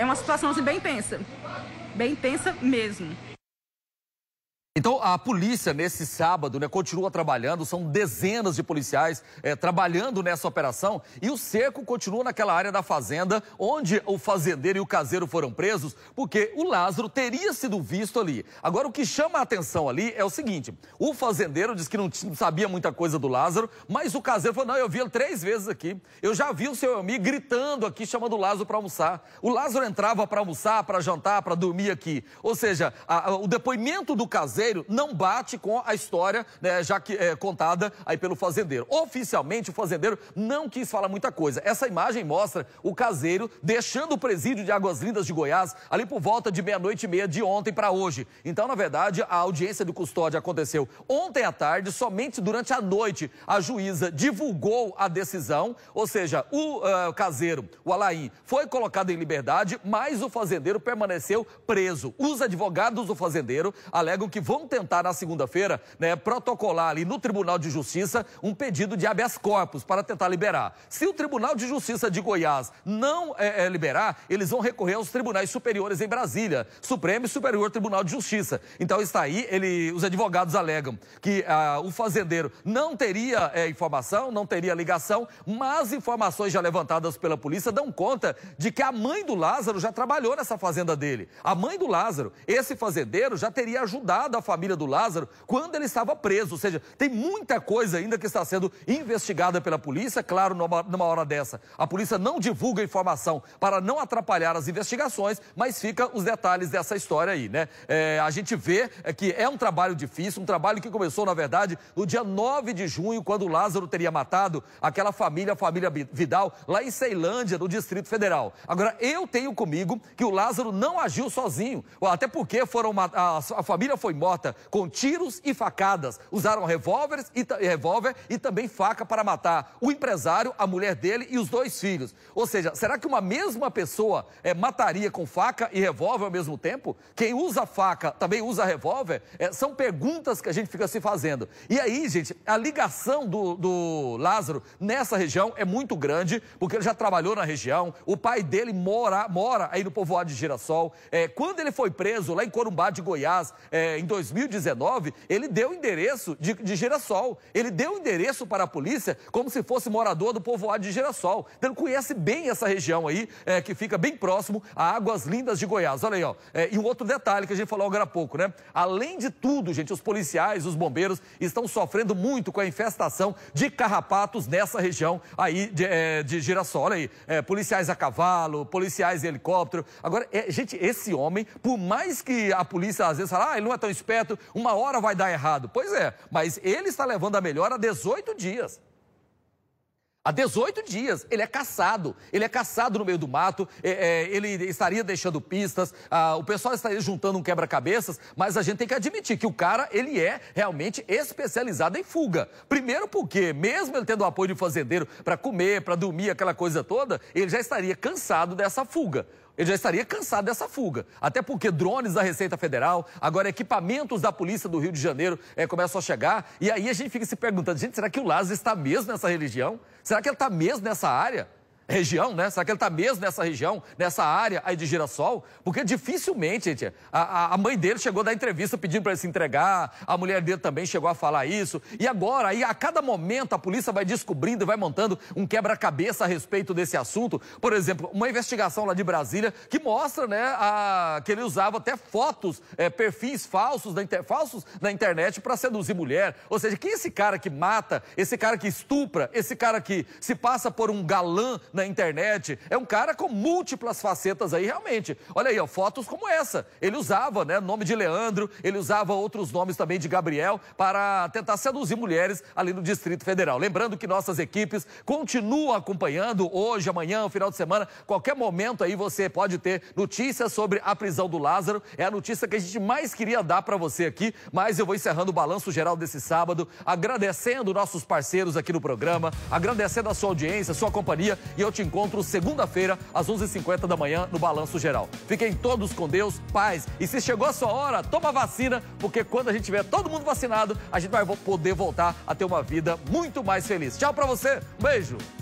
É uma situação assim, bem tensa. Bem tensa mesmo. Então, a polícia, nesse sábado, né, continua trabalhando, são dezenas de policiais é, trabalhando nessa operação e o cerco continua naquela área da fazenda onde o fazendeiro e o caseiro foram presos, porque o Lázaro teria sido visto ali. Agora, o que chama a atenção ali é o seguinte: o fazendeiro disse que não sabia muita coisa do Lázaro, mas o caseiro falou: não, eu vi ele três vezes aqui. Eu já vi o seu Elmi gritando aqui, chamando o Lázaro para almoçar. O Lázaro entrava para almoçar, para jantar, para dormir aqui. Ou seja, a, a, o depoimento do caseiro fazendeiro não bate com a história, né, já que é, contada aí pelo fazendeiro. Oficialmente, o fazendeiro não quis falar muita coisa. Essa imagem mostra o caseiro deixando o presídio de Águas Lindas de Goiás ali por volta de meia-noite e meia de ontem para hoje. Então, na verdade, a audiência do custódia aconteceu ontem à tarde, somente durante a noite a juíza divulgou a decisão, ou seja, o uh, caseiro, o Alain, foi colocado em liberdade, mas o fazendeiro permaneceu preso. Os advogados do fazendeiro alegam que vão vão tentar na segunda-feira né, protocolar ali no Tribunal de Justiça um pedido de habeas corpus para tentar liberar. Se o Tribunal de Justiça de Goiás não é, é, liberar, eles vão recorrer aos tribunais superiores em Brasília, Supremo e Superior Tribunal de Justiça. Então está aí, ele, os advogados alegam que ah, o fazendeiro não teria é, informação, não teria ligação, mas informações já levantadas pela polícia dão conta de que a mãe do Lázaro já trabalhou nessa fazenda dele. A mãe do Lázaro, esse fazendeiro já teria ajudado da família do Lázaro quando ele estava preso. Ou seja, tem muita coisa ainda que está sendo investigada pela polícia. Claro, numa, numa hora dessa, a polícia não divulga informação para não atrapalhar as investigações, mas fica os detalhes dessa história aí, né? É, a gente vê é, que é um trabalho difícil, um trabalho que começou, na verdade, no dia 9 de junho, quando o Lázaro teria matado aquela família, a família Vidal, lá em Ceilândia, no Distrito Federal. Agora, eu tenho comigo que o Lázaro não agiu sozinho, até porque foram a, a família foi morta com tiros e facadas. Usaram revólveres e, revólver e também faca para matar o empresário, a mulher dele e os dois filhos. Ou seja, será que uma mesma pessoa é, mataria com faca e revólver ao mesmo tempo? Quem usa faca também usa revólver? É, são perguntas que a gente fica se fazendo. E aí, gente, a ligação do, do Lázaro nessa região é muito grande, porque ele já trabalhou na região, o pai dele mora, mora aí no povoado de Girassol. É, quando ele foi preso lá em Corumbá de Goiás, é, em 2000, 2019, ele deu endereço de, de Girassol. Ele deu endereço para a polícia como se fosse morador do povoado de Girassol. Então ele conhece bem essa região aí, é, que fica bem próximo a Águas Lindas de Goiás. Olha aí, ó. É, e um outro detalhe que a gente falou agora há pouco, né? Além de tudo, gente, os policiais, os bombeiros estão sofrendo muito com a infestação de carrapatos nessa região aí de, é, de Girassol. Olha aí, é, policiais a cavalo, policiais em helicóptero. Agora, é, gente, esse homem, por mais que a polícia às vezes fala, ah, ele não é tão esperto, uma hora vai dar errado. Pois é, mas ele está levando a melhor há 18 dias. Há 18 dias, ele é caçado. Ele é caçado no meio do mato, é, é, ele estaria deixando pistas, a, ah, o pessoal estaria juntando um quebra-cabeças, mas a gente tem que admitir que o cara, ele é realmente especializado em fuga. Primeiro porque, mesmo ele tendo o apoio de um fazendeiro para comer, para dormir, aquela coisa toda, ele já estaria cansado dessa fuga. Ele já estaria cansado dessa fuga. Até porque drones da Receita Federal, agora equipamentos da Polícia do Rio de Janeiro é, começam a chegar. E aí a gente fica se perguntando: gente, será que o Lázaro está mesmo nessa religião? Será que ele está mesmo nessa área? região, né? Será que ele está mesmo nessa região, nessa área aí de Girassol? Porque dificilmente, gente, a, a mãe dele chegou da entrevista pedindo para ele se entregar, a mulher dele também chegou a falar isso. E agora, aí, a cada momento, a polícia vai descobrindo e vai montando um quebra-cabeça a respeito desse assunto. Por exemplo, uma investigação lá de Brasília que mostra, né, a, que ele usava até fotos, é, perfis falsos na, inter, falsos na internet para seduzir mulher. Ou seja, que é esse cara que mata, esse cara que estupra, esse cara que se passa por um galã na internet. É um cara com múltiplas facetas aí, realmente. Olha aí, ó, fotos como essa. Ele usava, né, nome de Leandro, ele usava outros nomes também de Gabriel para tentar seduzir mulheres ali no Distrito Federal. Lembrando que nossas equipes continuam acompanhando hoje, amanhã, final de semana, qualquer momento aí você pode ter notícias sobre a prisão do Lázaro. É a notícia que a gente mais queria dar para você aqui, mas eu vou encerrando o balanço geral desse sábado, agradecendo nossos parceiros aqui no programa, agradecendo a sua audiência, a sua companhia e eu eu te encontro segunda-feira, às 11h50 da manhã, no Balanço Geral. Fiquem todos com Deus, paz. E se chegou a sua hora, toma vacina, porque quando a gente tiver todo mundo vacinado, a gente vai poder voltar a ter uma vida muito mais feliz. Tchau para você, um beijo.